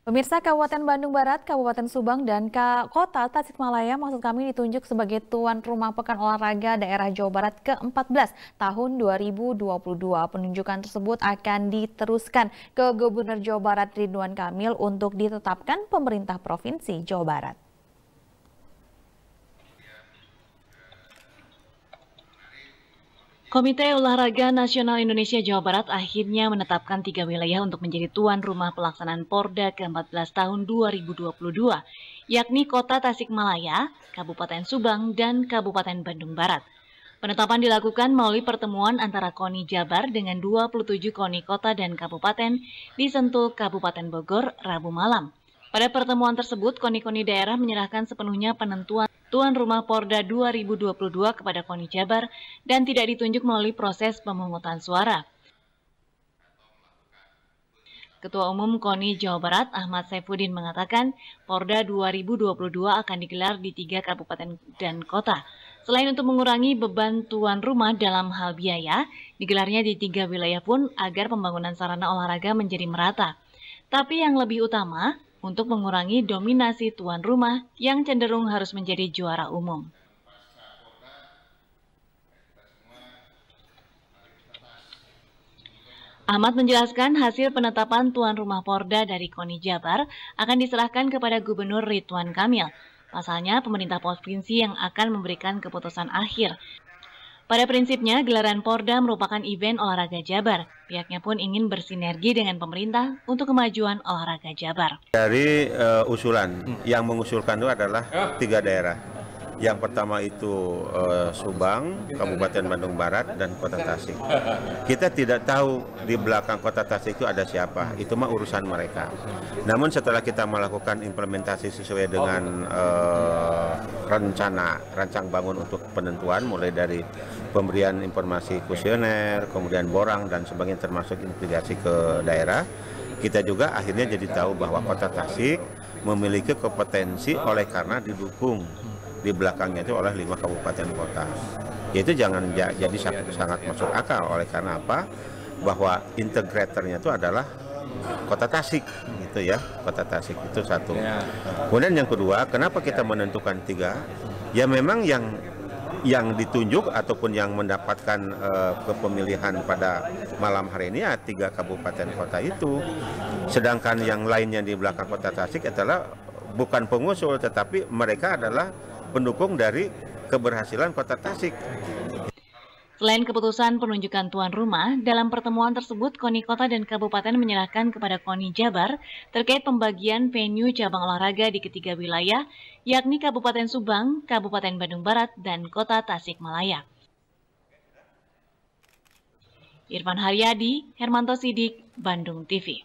Pemirsa Kabupaten Bandung Barat, Kabupaten Subang, dan Kota Tasikmalaya maksud kami ditunjuk sebagai tuan rumah Pekan Olahraga Daerah Jawa Barat ke-14 tahun 2022. Penunjukan tersebut akan diteruskan ke Gubernur Jawa Barat Ridwan Kamil untuk ditetapkan pemerintah Provinsi Jawa Barat. Komite Olahraga Nasional Indonesia Jawa Barat akhirnya menetapkan tiga wilayah untuk menjadi tuan rumah pelaksanaan Porda ke-14 tahun 2022, yakni Kota Tasikmalaya, Kabupaten Subang, dan Kabupaten Bandung Barat. Penetapan dilakukan melalui pertemuan antara KONI Jabar dengan 27 KONI Kota dan Kabupaten di Sentul, Kabupaten Bogor, Rabu malam. Pada pertemuan tersebut, KONI-KONI daerah menyerahkan sepenuhnya penentuan tuan rumah Porda 2022 kepada Koni Jabar dan tidak ditunjuk melalui proses pemungutan suara. Ketua Umum KONI Jawa Barat Ahmad Saifuddin mengatakan Porda 2022 akan digelar di tiga kabupaten dan kota. Selain untuk mengurangi beban tuan rumah dalam hal biaya, digelarnya di tiga wilayah pun agar pembangunan sarana olahraga menjadi merata. Tapi yang lebih utama, untuk mengurangi dominasi tuan rumah yang cenderung harus menjadi juara umum. Ahmad menjelaskan hasil penetapan tuan rumah Porda dari Koni Jabar akan diserahkan kepada Gubernur Ridwan Kamil. Pasalnya, pemerintah provinsi yang akan memberikan keputusan akhir pada prinsipnya, gelaran Porda merupakan event olahraga Jabar. Pihaknya pun ingin bersinergi dengan pemerintah untuk kemajuan olahraga Jabar. Dari uh, usulan, yang mengusulkan itu adalah tiga daerah. Yang pertama itu uh, Subang, Kabupaten Bandung Barat, dan Kota Tasik. Kita tidak tahu di belakang Kota Tasik itu ada siapa, itu mah urusan mereka. Namun setelah kita melakukan implementasi sesuai dengan uh, rencana, rancang bangun untuk penentuan, mulai dari pemberian informasi kuesioner, kemudian borang, dan sebagainya termasuk implikasi ke daerah, kita juga akhirnya jadi tahu bahwa Kota Tasik memiliki kompetensi oleh karena didukung di belakangnya itu oleh lima kabupaten kota. Itu jangan jadi sangat masuk akal oleh karena apa? Bahwa integratornya itu adalah kota Tasik gitu ya kota Tasik itu satu ya. kemudian yang kedua kenapa kita menentukan tiga ya memang yang yang ditunjuk ataupun yang mendapatkan uh, kepemilihan pada malam hari ini ya tiga kabupaten kota itu sedangkan yang lainnya di belakang kota Tasik adalah bukan pengusul tetapi mereka adalah pendukung dari keberhasilan kota Tasik. Selain keputusan penunjukan tuan rumah, dalam pertemuan tersebut KONI Kota dan Kabupaten menyerahkan kepada KONI Jabar terkait pembagian venue cabang olahraga di ketiga wilayah, yakni Kabupaten Subang, Kabupaten Bandung Barat, dan Kota Tasik Malaya. Irfan Haryadi, Hermanto Sidik, Bandung TV.